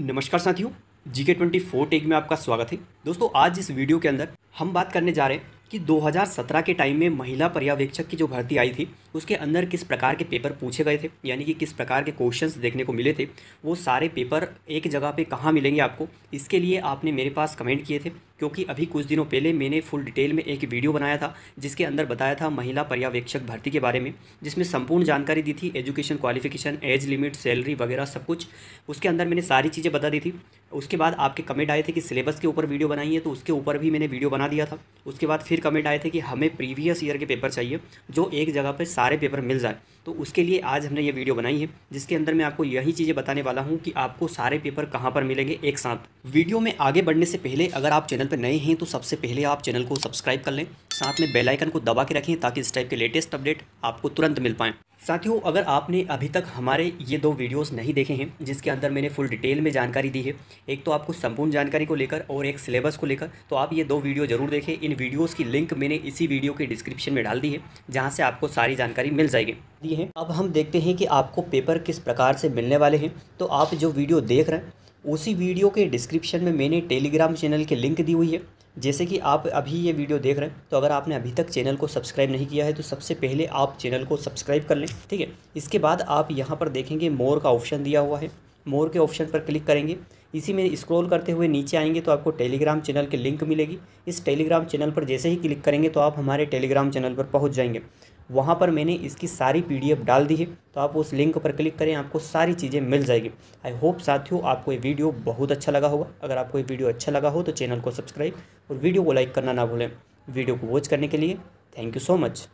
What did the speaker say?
नमस्कार साथियों जी के ट्वेंटी फोर टेक में आपका स्वागत है दोस्तों आज इस वीडियो के अंदर हम बात करने जा रहे हैं कि 2017 के टाइम में महिला पर्यवेक्षक की जो भर्ती आई थी उसके अंदर किस प्रकार के पेपर पूछे गए थे यानी कि किस प्रकार के क्वेश्चंस देखने को मिले थे वो सारे पेपर एक जगह पे कहाँ मिलेंगे आपको इसके लिए आपने मेरे पास कमेंट किए थे क्योंकि अभी कुछ दिनों पहले मैंने फुल डिटेल में एक वीडियो बनाया था जिसके अंदर बताया था महिला पर्यवेक्षक भर्ती के बारे में जिसमें संपूर्ण जानकारी दी थी education qualification age limit salary वगैरह सब कुछ उसके अंदर मैंने सारी चीज़ें बता दी थी उसके बाद आपके कमेंट आए थे कि सिलेबस के ऊपर वीडियो बनाइए तो उसके ऊपर भी मैंने वीडियो बना दिया था उसके बाद फिर कमेंट आए थे कि हमें प्रीवियस ईयर के पेपर चाहिए जो एक जगह पर सारे पेपर मिल जाए तो उसके लिए आज हमने ये वीडियो बनाई है जिसके अंदर मैं आपको यही चीज़ें बताने वाला हूँ कि आपको सारे पेपर कहाँ पर मिलेंगे एक साथ वीडियो में आगे बढ़ने से पहले अगर आप चैनल पर नए हैं तो सबसे पहले आप चैनल को सब्सक्राइब कर लें साथ में बेलाइकन को दबा के रखें ताकि इस टाइप के लेटेस्ट अपडेट आपको तुरंत मिल पाएँ साथियों अगर आपने अभी तक हमारे ये दो वीडियोस नहीं देखे हैं जिसके अंदर मैंने फुल डिटेल में जानकारी दी है एक तो आपको संपूर्ण जानकारी को लेकर और एक सिलेबस को लेकर तो आप ये दो वीडियो जरूर देखें इन वीडियोस की लिंक मैंने इसी वीडियो के डिस्क्रिप्शन में डाल दी है जहाँ से आपको सारी जानकारी मिल जाएगी दी है अब हम देखते हैं कि आपको पेपर किस प्रकार से मिलने वाले हैं तो आप जो वीडियो देख रहे हैं उसी वीडियो के डिस्क्रिप्शन में मैंने टेलीग्राम चैनल की लिंक दी हुई है जैसे कि आप अभी ये वीडियो देख रहे हैं तो अगर आपने अभी तक चैनल को सब्सक्राइब नहीं किया है तो सबसे पहले आप चैनल को सब्सक्राइब कर लें ठीक है इसके बाद आप यहाँ पर देखेंगे मोर का ऑप्शन दिया हुआ है मोर के ऑप्शन पर क्लिक करेंगे इसी में स्क्रॉल करते हुए नीचे आएंगे तो आपको टेलीग्राम चैनल की लिंक मिलेगी इस टेलीग्राम चैनल पर जैसे ही क्लिक करेंगे तो आप हमारे टेलीग्राम चैनल पर पहुँच जाएंगे वहाँ पर मैंने इसकी सारी पी डाल दी है तो आप उस लिंक पर क्लिक करें आपको सारी चीज़ें मिल जाएगी आई होप साथियों आपको ये वीडियो बहुत अच्छा लगा होगा अगर आपको ये वीडियो अच्छा लगा हो तो चैनल को सब्सक्राइब और वीडियो को लाइक करना ना भूलें वीडियो को वॉच करने के लिए थैंक यू सो मच